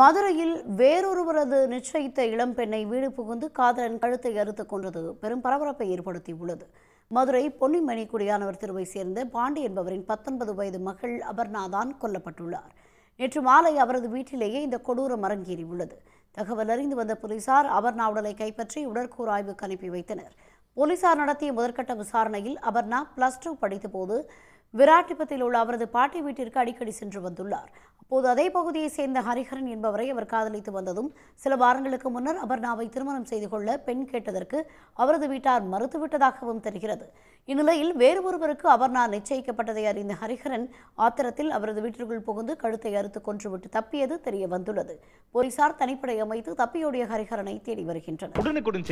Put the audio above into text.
மதுரையில் வேறொருவரது நிச்சயித்த இளம்பெண்ணை வீடு புகுந்து காதலன் கழுத்தை அறுத்து கொன்றது பெரும் பரபரப்பை ஏற்படுத்தியுள்ளது மதுரை பொன்னிமணி குடியானவர் தெருவை சேர்ந்த பாண்டி என்பவரின் பத்தொன்பது வயது மகள் அபர்ணாதான் கொல்லப்பட்டுள்ளார் நேற்று மாலை அவரது வீட்டிலேயே இந்த கொடூரம் அரங்கேறியுள்ளது தகவல் அறிந்து வந்த போலீசார் அபர்ணா உடலை கைப்பற்றி ஆய்வுக்கு அனுப்பி வைத்தனர் போலீசார் நடத்திய முதற்கட்ட விசாரணையில் அபர்ணா பிளஸ் டூ படித்தபோது விராட்டிபத்தில் உள்ள அவரது பாட்டி வீட்டிற்கு அடிக்கடி சென்று வந்துள்ளார் அப்போது அதே பகுதியை சேர்ந்த ஹரிஹரன் என்பவரை அவர் காதலித்து வந்ததும் சில வாரங்களுக்கு முன்னர் அபர்ணாவை திருமணம் செய்து கொள்ள பெண் கேட்டதற்கு அவரது வீட்டார் மறுத்துவிட்டதாகவும் தெரிகிறது இந்நிலையில் வேறு ஒருவருக்கு அபர்ணா நிச்சயிக்கப்பட்டதை அறிந்த ஹரிஹரன் ஆத்திரத்தில் அவரது வீட்டிற்குள் புகுந்து கழுத்தை அறுத்து கொன்றுவிட்டு தப்பியது தெரிய வந்துள்ளது போலீசார் தனிப்படை அமைத்து தப்பியோடைய ஹரிஹரனை தேடி வருகின்றனர்